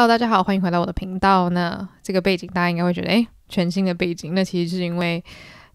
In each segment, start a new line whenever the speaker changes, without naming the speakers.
Hello，大家好，欢迎回到我的频道。那这个背景大家应该会觉得，哎，全新的背景。那其实是因为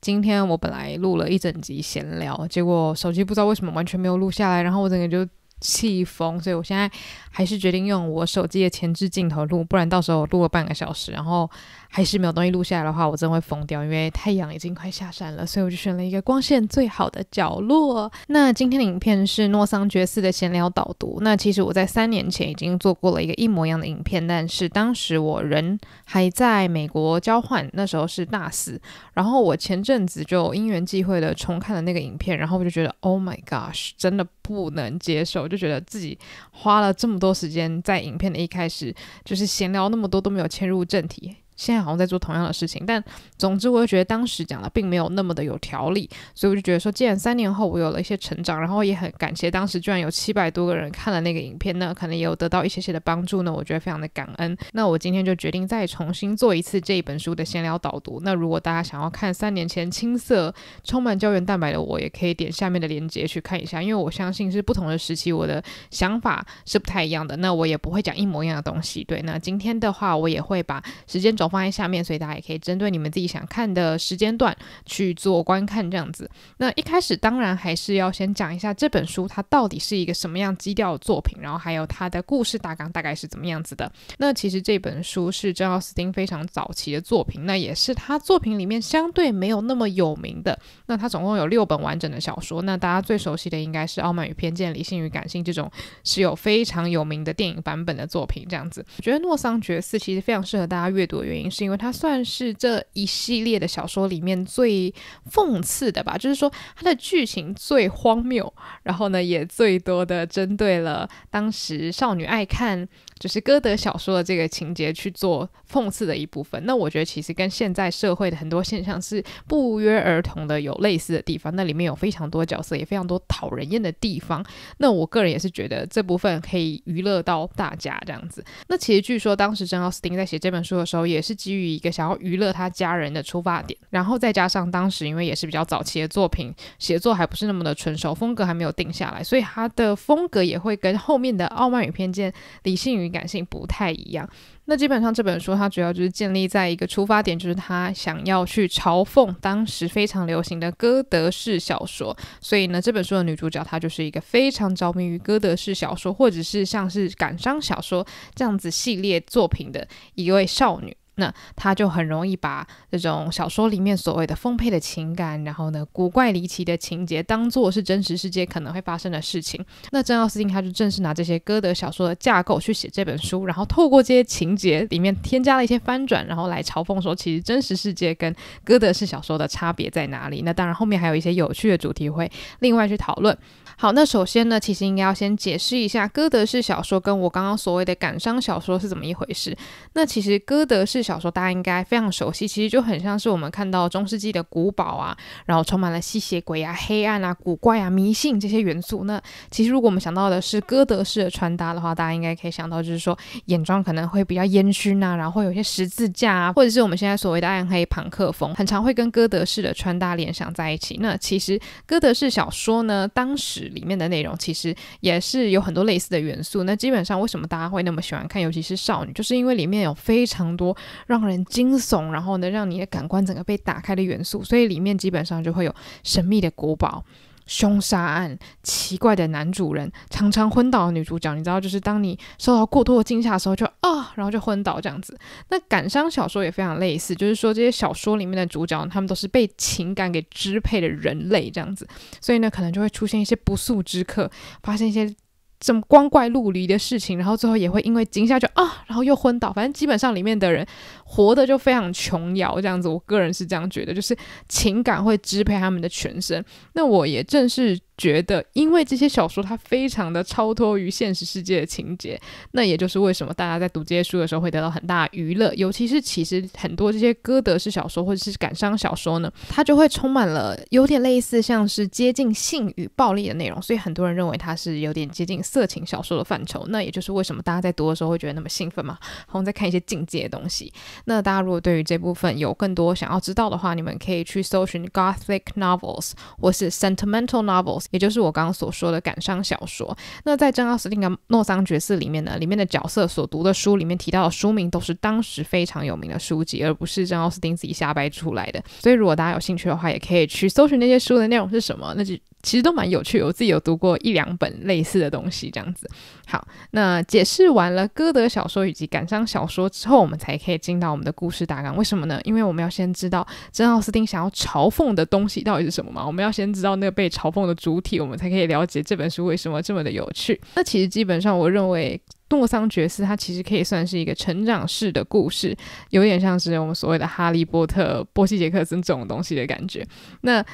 今天我本来录了一整集闲聊，结果手机不知道为什么完全没有录下来，然后我整个就气疯。所以我现在还是决定用我手机的前置镜头录，不然到时候录了半个小时，然后。还是没有东西录下来的话，我真会疯掉。因为太阳已经快下山了，所以我就选了一个光线最好的角落。那今天的影片是诺桑觉寺的闲聊导读。那其实我在三年前已经做过了一个一模一样的影片，但是当时我人还在美国交换，那时候是大四。然后我前阵子就因缘际会的重看了那个影片，然后我就觉得，Oh my gosh，真的不能接受，就觉得自己花了这么多时间在影片的一开始就是闲聊那么多都没有切入正题。现在好像在做同样的事情，但总之我就觉得当时讲的并没有那么的有条理，所以我就觉得说，既然三年后我有了一些成长，然后也很感谢当时居然有七百多个人看了那个影片呢，可能也有得到一些些的帮助呢，我觉得非常的感恩。那我今天就决定再重新做一次这一本书的闲聊导读。那如果大家想要看三年前青涩、充满胶原蛋白的我，也可以点下面的链接去看一下，因为我相信是不同的时期，我的想法是不太一样的。那我也不会讲一模一样的东西。对，那今天的话，我也会把时间转。都放在下面，所以大家也可以针对你们自己想看的时间段去做观看，这样子。那一开始当然还是要先讲一下这本书它到底是一个什么样基调的作品，然后还有它的故事大纲大概是怎么样子的。那其实这本书是正奥斯汀非常早期的作品，那也是他作品里面相对没有那么有名的。那他总共有六本完整的小说，那大家最熟悉的应该是《傲慢与偏见》《理性与感性》这种是有非常有名的电影版本的作品，这样子。我觉得《诺桑爵寺》其实非常适合大家阅读原因是因为它算是这一系列的小说里面最讽刺的吧，就是说它的剧情最荒谬，然后呢也最多的针对了当时少女爱看就是歌德小说的这个情节去做。讽刺的一部分，那我觉得其实跟现在社会的很多现象是不约而同的有类似的地方。那里面有非常多角色，也非常多讨人厌的地方。那我个人也是觉得这部分可以娱乐到大家这样子。那其实据说当时珍奥斯汀在写这本书的时候，也是基于一个想要娱乐他家人的出发点。然后再加上当时因为也是比较早期的作品，写作还不是那么的纯熟，风格还没有定下来，所以他的风格也会跟后面的《傲慢与偏见》《理性与感性》不太一样。那基本上这本书它主要就是建立在一个出发点，就是他想要去嘲讽当时非常流行的歌德式小说。所以呢，这本书的女主角她就是一个非常着迷于歌德式小说，或者是像是感伤小说这样子系列作品的一位少女。那他就很容易把这种小说里面所谓的丰沛的情感，然后呢古怪离奇的情节，当做是真实世界可能会发生的事情。那正奥斯汀他就正是拿这些歌德小说的架构去写这本书，然后透过这些情节里面添加了一些翻转，然后来嘲讽说其实真实世界跟歌德式小说的差别在哪里。那当然后面还有一些有趣的主题会另外去讨论。好，那首先呢，其实应该要先解释一下歌德式小说跟我刚刚所谓的感伤小说是怎么一回事。那其实歌德是。小说大家应该非常熟悉，其实就很像是我们看到中世纪的古堡啊，然后充满了吸血鬼啊、黑暗啊、古怪啊、迷信这些元素。那其实如果我们想到的是歌德式的穿搭的话，大家应该可以想到就是说眼妆可能会比较烟熏啊，然后有些十字架啊，或者是我们现在所谓的暗黑朋克风，很常会跟歌德式的穿搭联想在一起。那其实歌德式小说呢，当时里面的内容其实也是有很多类似的元素。那基本上为什么大家会那么喜欢看，尤其是少女，就是因为里面有非常多。让人惊悚，然后呢，让你的感官整个被打开的元素，所以里面基本上就会有神秘的国宝、凶杀案、奇怪的男主人、常常昏倒的女主角。你知道，就是当你受到过多的惊吓的时候，就啊，然后就昏倒这样子。那感伤小说也非常类似，就是说这些小说里面的主角，他们都是被情感给支配的人类这样子，所以呢，可能就会出现一些不速之客，发现一些。这么光怪陆离的事情，然后最后也会因为惊吓就啊，然后又昏倒。反正基本上里面的人。活的就非常琼瑶这样子，我个人是这样觉得，就是情感会支配他们的全身。那我也正是觉得，因为这些小说它非常的超脱于现实世界的情节，那也就是为什么大家在读这些书的时候会得到很大娱乐。尤其是其实很多这些歌德式小说或者是感伤小说呢，它就会充满了有点类似像是接近性与暴力的内容，所以很多人认为它是有点接近色情小说的范畴。那也就是为什么大家在读的时候会觉得那么兴奋嘛，然后再看一些境界的东西。那大家如果对于这部分有更多想要知道的话，你们可以去搜寻 Gothic novels 或是 Sentimental novels，也就是我刚刚所说的感伤小说。那在正奥斯汀的诺桑爵士》里面呢，里面的角色所读的书里面提到的书名都是当时非常有名的书籍，而不是正奥斯汀自己瞎掰出来的。所以如果大家有兴趣的话，也可以去搜寻那些书的内容是什么，那就其实都蛮有趣。我自己有读过一两本类似的东西，这样子。好，那解释完了歌德小说以及感伤小说之后，我们才可以进到。我们的故事大纲为什么呢？因为我们要先知道珍奥斯汀想要嘲讽的东西到底是什么嘛？我们要先知道那个被嘲讽的主体，我们才可以了解这本书为什么这么的有趣。那其实基本上，我认为诺桑觉斯它其实可以算是一个成长式的故事，有点像是我们所谓的哈利波特、波西杰克森这种东西的感觉。那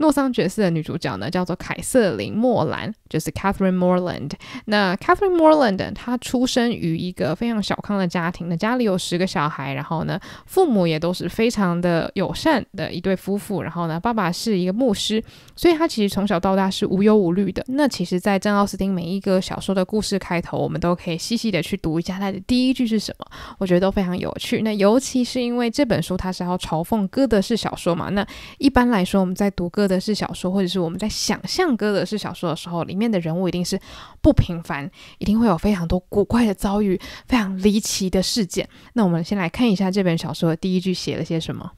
诺桑爵士》的女主角呢，叫做凯瑟琳·莫兰，就是 Catherine Morland。那 Catherine Morland 她出生于一个非常小康的家庭，那家里有十个小孩，然后呢，父母也都是非常的友善的一对夫妇，然后呢，爸爸是一个牧师，所以她其实从小到大是无忧无虑的。那其实，在珍·奥斯汀每一个小说的故事开头，我们都可以细细的去读一下它的第一句是什么，我觉得都非常有趣。那尤其是因为这本书它是要嘲讽哥德式小说嘛，那一般来说我们在读哥的是小说，或者是我们在想象哥德式小说的时候，里面的人物一定是不平凡，一定会有非常多古怪的遭遇，非常离奇的事件。那我们先来看一下这本小说的第一句写了些什么。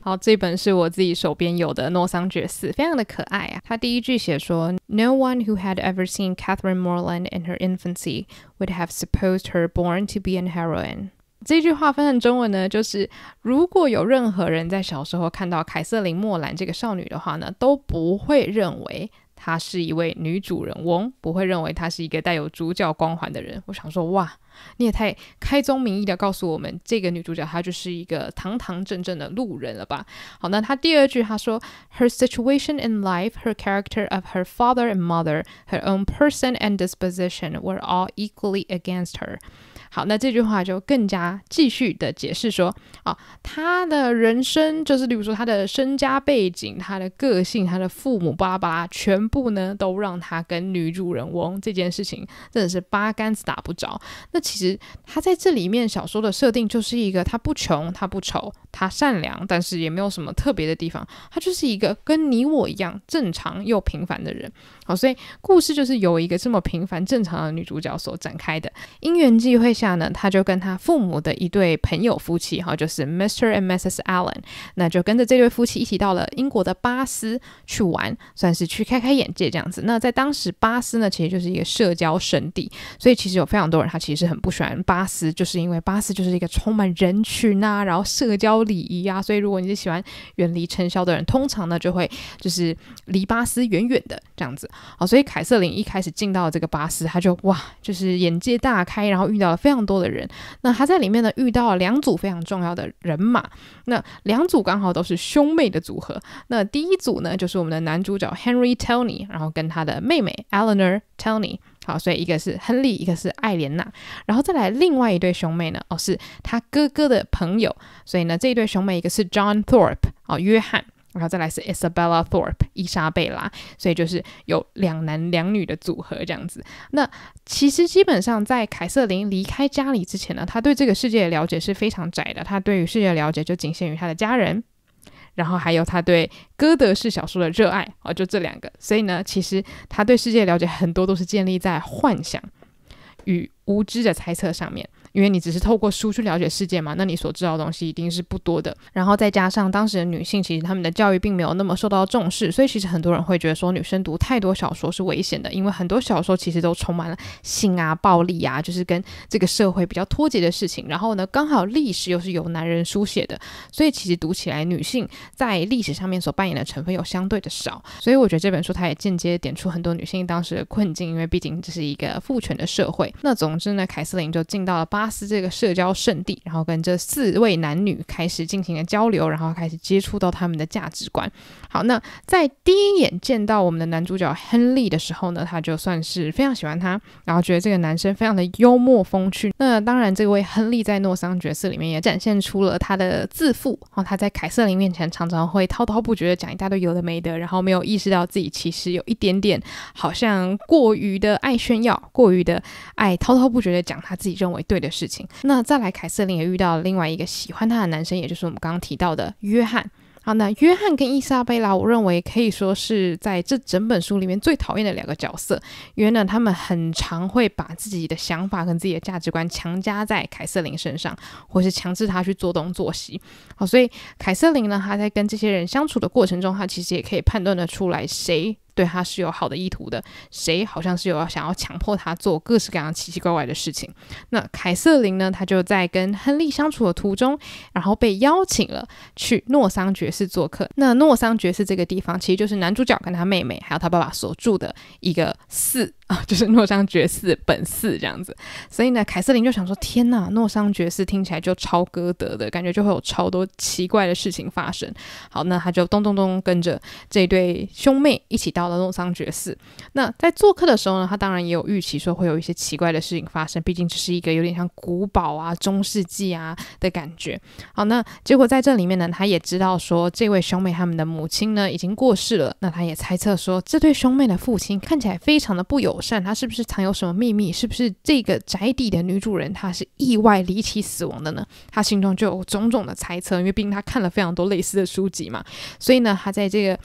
好，这本是我自己手边有的《诺桑觉寺》，非常的可爱啊。他第一句写说：“No one who had ever seen Catherine Morland in her infancy would have supposed her born to be an heroine.” 这句话翻译成中文呢，就是如果有任何人在小时候看到凯瑟琳·莫兰这个少女的话呢，都不会认为她是一位女主人翁，不会认为她是一个带有主角光环的人。我想说，哇，你也太开宗明义的告诉我们，这个女主角她就是一个堂堂正正的路人了吧？好，那她第二句她说，Her situation in life, her character of her father and mother, her own person and disposition were all equally against her. 好，那这句话就更加继续的解释说，啊，他的人生就是，例如说他的身家背景、他的个性、他的父母，巴拉巴拉，全部呢都让他跟女主人翁这件事情真的是八竿子打不着。那其实他在这里面小说的设定就是一个，他不穷，他不丑，他善良，但是也没有什么特别的地方，他就是一个跟你我一样正常又平凡的人。好，所以故事就是由一个这么平凡正常的女主角所展开的。因缘际会下呢，她就跟她父母的一对朋友夫妻，哈，就是 Mr. and Mrs. Allen，那就跟着这对夫妻一起到了英国的巴斯去玩，算是去开开眼界这样子。那在当时巴斯呢，其实就是一个社交圣地，所以其实有非常多人他其实很不喜欢巴斯，就是因为巴斯就是一个充满人群啊，然后社交礼仪啊，所以如果你是喜欢远离尘嚣的人，通常呢就会就是离巴斯远远的这样子。好，所以凯瑟琳一开始进到这个巴士，他就哇，就是眼界大开，然后遇到了非常多的人。那他在里面呢，遇到了两组非常重要的人马。那两组刚好都是兄妹的组合。那第一组呢，就是我们的男主角 Henry t o n y 然后跟他的妹妹 Eleanor t o n y 好，所以一个是亨利，一个是艾莲娜。然后再来另外一对兄妹呢，哦，是他哥哥的朋友。所以呢，这一对兄妹一个是 John Thorpe，啊，约翰。然后再来是 Isabella Thorpe 伊莎贝拉，所以就是有两男两女的组合这样子。那其实基本上在凯瑟琳离开家里之前呢，她对这个世界的了解是非常窄的。她对于世界的了解就仅限于她的家人，然后还有他对歌德式小说的热爱哦，就这两个。所以呢，其实他对世界的了解很多都是建立在幻想与无知的猜测上面。因为你只是透过书去了解世界嘛，那你所知道的东西一定是不多的。然后再加上当时的女性，其实她们的教育并没有那么受到重视，所以其实很多人会觉得说女生读太多小说是危险的，因为很多小说其实都充满了性啊、暴力啊，就是跟这个社会比较脱节的事情。然后呢，刚好历史又是由男人书写的，所以其实读起来女性在历史上面所扮演的成分又相对的少。所以我觉得这本书它也间接点出很多女性当时的困境，因为毕竟这是一个父权的社会。那总之呢，凯瑟琳就进到了巴。拉斯这个社交圣地，然后跟这四位男女开始进行了交流，然后开始接触到他们的价值观。好，那在第一眼见到我们的男主角亨利的时候呢，他就算是非常喜欢他，然后觉得这个男生非常的幽默风趣。那当然，这位亨利在诺桑角色里面也展现出了他的自负。后他在凯瑟琳面前常常会滔滔不绝的讲一大堆有的没的，然后没有意识到自己其实有一点点好像过于的爱炫耀，过于的爱滔滔不绝的讲他自己认为对的。的事情，那再来，凯瑟琳也遇到了另外一个喜欢她的男生，也就是我们刚刚提到的约翰。好，那约翰跟伊莎贝拉，我认为可以说是在这整本书里面最讨厌的两个角色，因为呢，他们很常会把自己的想法跟自己的价值观强加在凯瑟琳身上，或是强制她去做东做西。好，所以凯瑟琳呢，她在跟这些人相处的过程中，她其实也可以判断得出来谁。对他是有好的意图的，谁好像是有想要强迫他做各式各样奇奇怪怪的事情。那凯瑟琳呢？她就在跟亨利相处的途中，然后被邀请了去诺桑爵士做客。那诺桑爵士这个地方，其实就是男主角跟他妹妹还有他爸爸所住的一个寺。啊，就是诺桑爵士本寺这样子，所以呢，凯瑟琳就想说：天呐，诺桑爵士听起来就超歌德的感觉，就会有超多奇怪的事情发生。好，那他就咚咚咚跟着这对兄妹一起到了诺桑爵士。那在做客的时候呢，他当然也有预期说会有一些奇怪的事情发生，毕竟这是一个有点像古堡啊、中世纪啊的感觉。好，那结果在这里面呢，他也知道说这位兄妹他们的母亲呢已经过世了，那他也猜测说这对兄妹的父亲看起来非常的不友。善他是不是藏有什么秘密？是不是这个宅邸的女主人她是意外离奇死亡的呢？他心中就有种种的猜测，因为毕竟他看了非常多类似的书籍嘛。所以呢，他在这个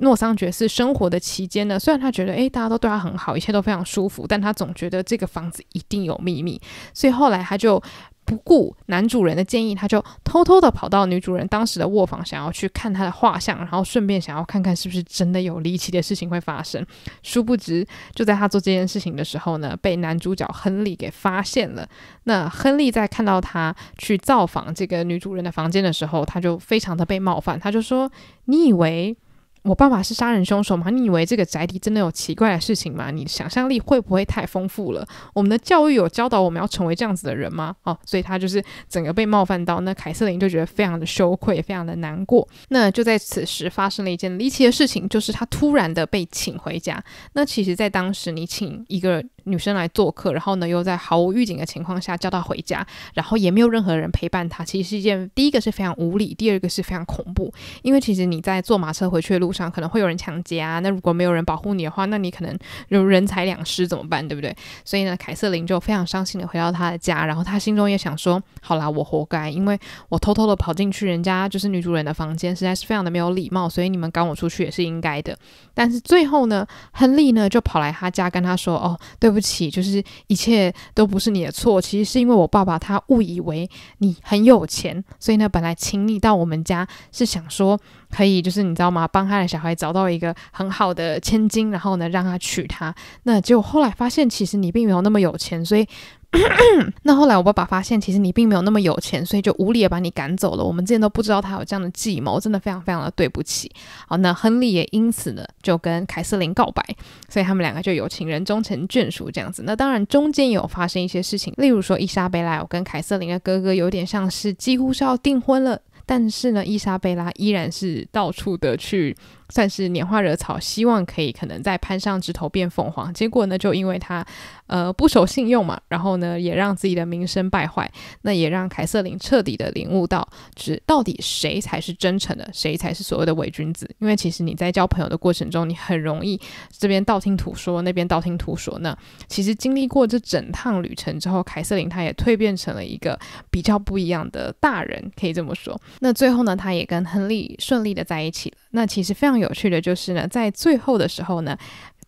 诺桑爵士生活的期间呢，虽然他觉得诶，大家都对他很好，一切都非常舒服，但他总觉得这个房子一定有秘密。所以后来他就。不顾男主人的建议，他就偷偷的跑到女主人当时的卧房，想要去看她的画像，然后顺便想要看看是不是真的有离奇的事情会发生。殊不知，就在他做这件事情的时候呢，被男主角亨利给发现了。那亨利在看到他去造访这个女主人的房间的时候，他就非常的被冒犯，他就说：“你以为？”我爸爸是杀人凶手吗？你以为这个宅邸真的有奇怪的事情吗？你想象力会不会太丰富了？我们的教育有教导我们要成为这样子的人吗？哦，所以他就是整个被冒犯到，那凯瑟琳就觉得非常的羞愧，非常的难过。那就在此时发生了一件离奇的事情，就是他突然的被请回家。那其实，在当时你请一个。女生来做客，然后呢，又在毫无预警的情况下叫她回家，然后也没有任何人陪伴她。其实是一件，第一个是非常无理，第二个是非常恐怖。因为其实你在坐马车回去的路上，可能会有人抢劫啊。那如果没有人保护你的话，那你可能就人财两失，怎么办？对不对？所以呢，凯瑟琳就非常伤心的回到她的家，然后她心中也想说：，好啦，我活该，因为我偷偷的跑进去人家就是女主人的房间，实在是非常的没有礼貌。所以你们赶我出去也是应该的。但是最后呢，亨利呢就跑来他家跟他说：，哦，对。对不起，就是一切都不是你的错。其实是因为我爸爸他误以为你很有钱，所以呢，本来请你到我们家是想说可以，就是你知道吗？帮他的小孩找到一个很好的千金，然后呢，让他娶她。那结果后来发现，其实你并没有那么有钱，所以。那后来我爸爸发现，其实你并没有那么有钱，所以就无理的把你赶走了。我们之前都不知道他有这样的计谋，真的非常非常的对不起。好，那亨利也因此呢就跟凯瑟琳告白，所以他们两个就有情人终成眷属这样子。那当然中间有发生一些事情，例如说伊莎贝拉，我跟凯瑟琳的哥哥有点像是几乎是要订婚了，但是呢伊莎贝拉依然是到处的去。算是拈花惹草，希望可以可能再攀上枝头变凤凰。结果呢，就因为他，呃，不守信用嘛，然后呢，也让自己的名声败坏。那也让凯瑟琳彻底的领悟到，只是到底谁才是真诚的，谁才是所谓的伪君子。因为其实你在交朋友的过程中，你很容易这边道听途说，那边道听途说。那其实经历过这整趟旅程之后，凯瑟琳她也蜕变成了一个比较不一样的大人，可以这么说。那最后呢，她也跟亨利顺利的在一起了。那其实非常有趣的就是呢，在最后的时候呢。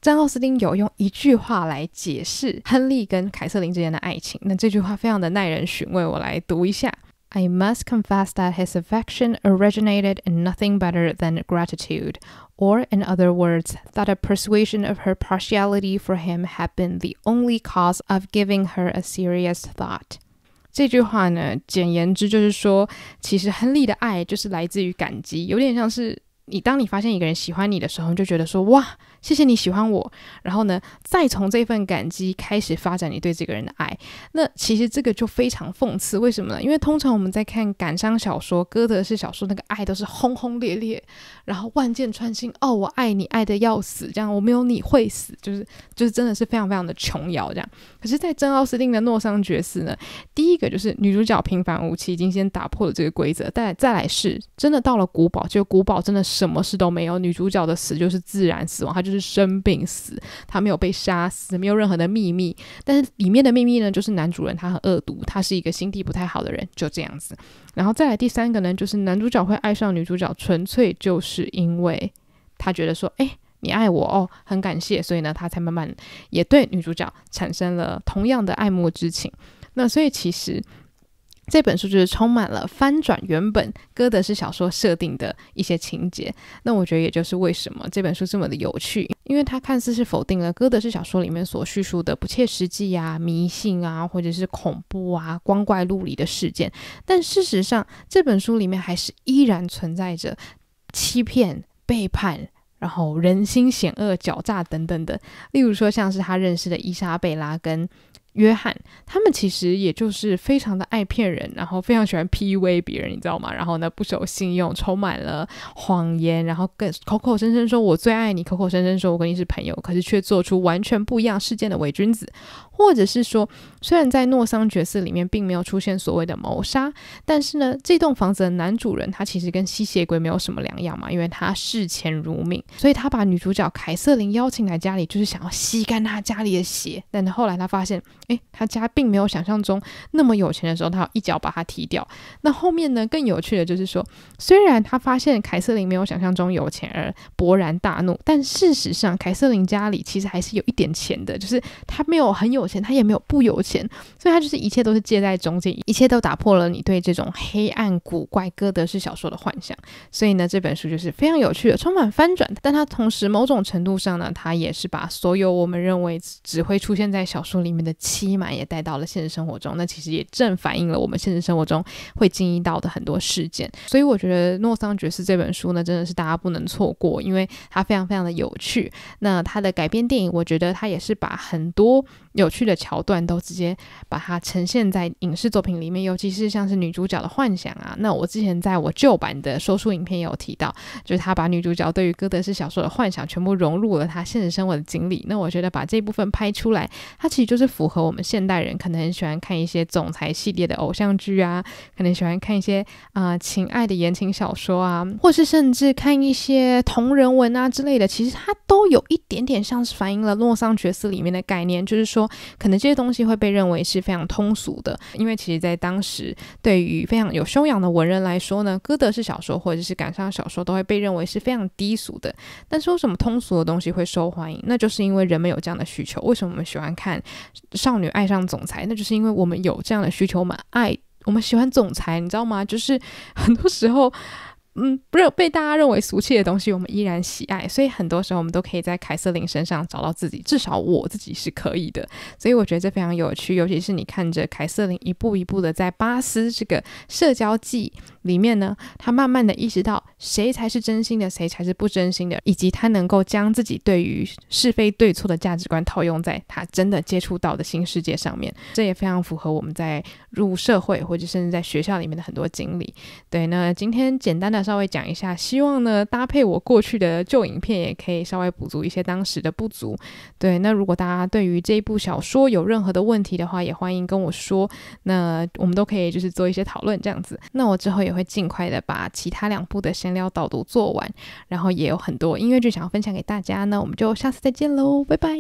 詹奥斯汀有用一句话来解释亨利跟凯瑟琳之间的爱情，那这句话非常的耐人寻味，我来读一下。I must confess that his affection originated in nothing better than gratitude, or, in other words, that a persuasion of her partiality for him had been the only cause of giving her a serious thought. 这句话呢，简言之就是说，其实亨利的爱就是来自于感激，有点像是你当你发现一个人喜欢你的时候，你就觉得说哇。谢谢你喜欢我，然后呢，再从这份感激开始发展你对这个人的爱。那其实这个就非常讽刺，为什么呢？因为通常我们在看感伤小说，歌德式小说那个爱都是轰轰烈烈，然后万箭穿心，哦，我爱你，爱的要死，这样我没有你会死，就是就是真的是非常非常的琼瑶这样。可是，在真奥斯汀的《诺桑爵士》呢，第一个就是女主角平凡无奇，已经先打破了这个规则，但再来是真的到了古堡，就古堡真的什么事都没有，女主角的死就是自然死亡，她就。是生病死，他没有被杀死，没有任何的秘密。但是里面的秘密呢，就是男主人他很恶毒，他是一个心地不太好的人，就这样子。然后再来第三个呢，就是男主角会爱上女主角，纯粹就是因为他觉得说，哎，你爱我哦，很感谢，所以呢，他才慢慢也对女主角产生了同样的爱慕之情。那所以其实。这本书就是充满了翻转原本歌德式小说设定的一些情节，那我觉得也就是为什么这本书这么的有趣，因为它看似是否定了歌德式小说里面所叙述的不切实际啊、迷信啊，或者是恐怖啊、光怪陆离的事件，但事实上这本书里面还是依然存在着欺骗、背叛，然后人心险恶、狡诈等等的，例如说像是他认识的伊莎贝拉跟。约翰他们其实也就是非常的爱骗人，然后非常喜欢 PUA 别人，你知道吗？然后呢不守信用，充满了谎言，然后更口口声声说我最爱你，口口声声说我跟你是朋友，可是却做出完全不一样事件的伪君子。或者是说，虽然在诺桑角色里面并没有出现所谓的谋杀，但是呢，这栋房子的男主人他其实跟吸血鬼没有什么两样嘛，因为他视钱如命，所以他把女主角凯瑟琳邀请来家里，就是想要吸干他家里的血，但是后来他发现。诶，他家并没有想象中那么有钱的时候，他要一脚把他踢掉。那后面呢？更有趣的就是说，虽然他发现凯瑟琳没有想象中有钱而勃然大怒，但事实上，凯瑟琳家里其实还是有一点钱的。就是他没有很有钱，他也没有不有钱，所以他就是一切都是借在中间，一切都打破了你对这种黑暗古怪歌德式小说的幻想。所以呢，这本书就是非常有趣的，充满翻转。但它同时某种程度上呢，它也是把所有我们认为只会出现在小说里面的。期满也带到了现实生活中，那其实也正反映了我们现实生活中会经历到的很多事件，所以我觉得《诺桑爵士》这本书呢，真的是大家不能错过，因为它非常非常的有趣。那它的改编电影，我觉得它也是把很多。有趣的桥段都直接把它呈现在影视作品里面，尤其是像是女主角的幻想啊。那我之前在我旧版的说书影片也有提到，就是他把女主角对于歌德式小说的幻想全部融入了她现实生活的经历。那我觉得把这部分拍出来，它其实就是符合我们现代人可能很喜欢看一些总裁系列的偶像剧啊，可能喜欢看一些啊情爱的言情小说啊，或是甚至看一些同人文啊之类的。其实它都有一点点像是反映了洛桑角色里面的概念，就是说。可能这些东西会被认为是非常通俗的，因为其实在当时，对于非常有修养的文人来说呢，歌德式小说或者是感伤小说都会被认为是非常低俗的。但是，什么通俗的东西会受欢迎？那就是因为人们有这样的需求。为什么我们喜欢看少女爱上总裁？那就是因为我们有这样的需求，我们爱，我们喜欢总裁，你知道吗？就是很多时候。嗯，不是被大家认为俗气的东西，我们依然喜爱，所以很多时候我们都可以在凯瑟琳身上找到自己，至少我自己是可以的，所以我觉得这非常有趣，尤其是你看着凯瑟琳一步一步的在巴斯这个社交季里面呢，她慢慢的意识到谁才是真心的，谁才是不真心的，以及她能够将自己对于是非对错的价值观套用在她真的接触到的新世界上面，这也非常符合我们在入社会或者甚至在学校里面的很多经历。对，那今天简单的。稍微讲一下，希望呢搭配我过去的旧影片，也可以稍微补足一些当时的不足。对，那如果大家对于这一部小说有任何的问题的话，也欢迎跟我说，那我们都可以就是做一些讨论这样子。那我之后也会尽快的把其他两部的闲聊导读做完，然后也有很多音乐剧想要分享给大家那我们就下次再见喽，拜拜。